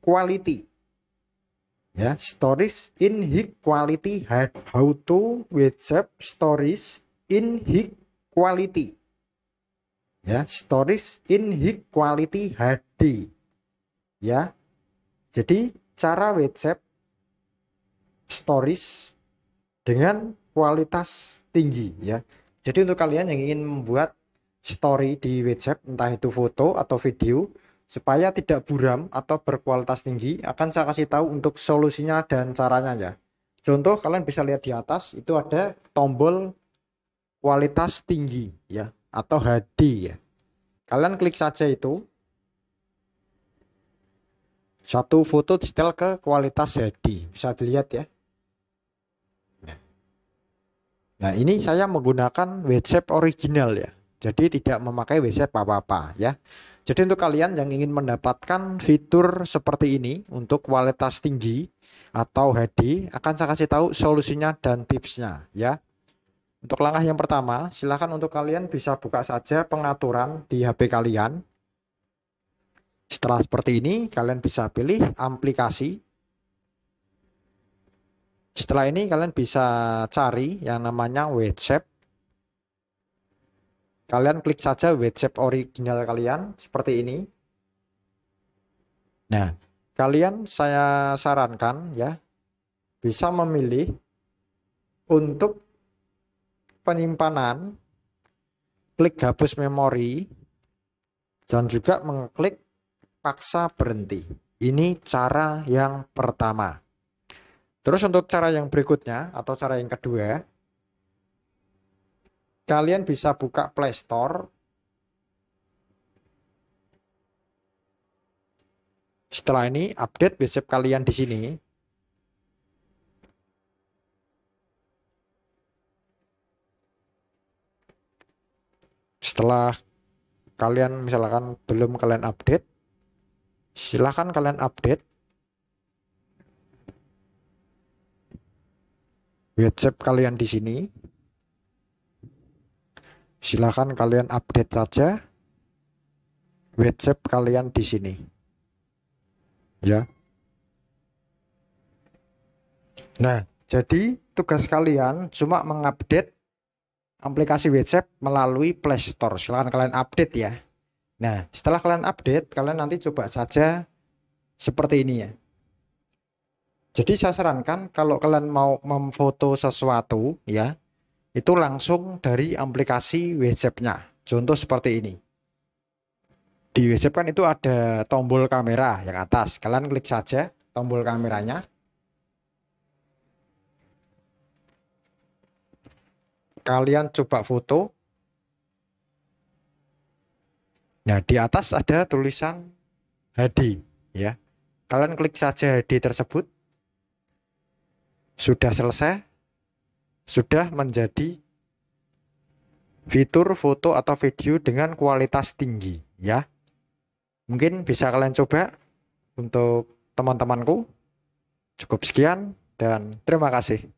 quality, ya stories quality. how to WhatsApp stories quality, ya stories quality HD ya jadi cara WhatsApp stories dengan kualitas tinggi ya jadi untuk kalian yang ingin membuat story di WhatsApp entah itu foto atau video supaya tidak buram atau berkualitas tinggi akan saya kasih tahu untuk solusinya dan caranya ya contoh kalian bisa lihat di atas itu ada tombol kualitas tinggi ya atau HD ya kalian klik saja itu satu foto setel ke kualitas HD bisa dilihat ya nah, nah ini saya menggunakan WhatsApp original ya jadi tidak memakai WC apa-apa ya. Jadi untuk kalian yang ingin mendapatkan fitur seperti ini untuk kualitas tinggi atau HD akan saya kasih tahu solusinya dan tipsnya ya. Untuk langkah yang pertama, silahkan untuk kalian bisa buka saja pengaturan di HP kalian. Setelah seperti ini, kalian bisa pilih aplikasi. Setelah ini, kalian bisa cari yang namanya WhatsApp. Kalian klik saja WhatsApp original kalian seperti ini. Nah, kalian saya sarankan ya bisa memilih untuk penyimpanan klik hapus memori dan juga mengklik paksa berhenti. Ini cara yang pertama. Terus untuk cara yang berikutnya atau cara yang kedua, kalian bisa buka Play Store. Setelah ini update WhatsApp kalian di sini. Setelah kalian misalkan belum kalian update, silahkan kalian update. WhatsApp kalian di sini silahkan kalian update saja WhatsApp kalian di sini. Ya. Nah, jadi tugas kalian cuma mengupdate aplikasi WhatsApp melalui Play Store. Silahkan kalian update ya. Nah, setelah kalian update, kalian nanti coba saja seperti ini ya. Jadi saya sarankan kalau kalian mau memfoto sesuatu ya, itu langsung dari aplikasi WhatsApp-nya. Contoh seperti ini. Di WhatsApp kan itu ada tombol kamera yang atas. Kalian klik saja tombol kameranya. Kalian coba foto. Nah, di atas ada tulisan HD ya. Kalian klik saja HD tersebut. Sudah selesai, sudah menjadi fitur foto atau video dengan kualitas tinggi ya. Mungkin bisa kalian coba untuk teman-temanku. Cukup sekian dan terima kasih.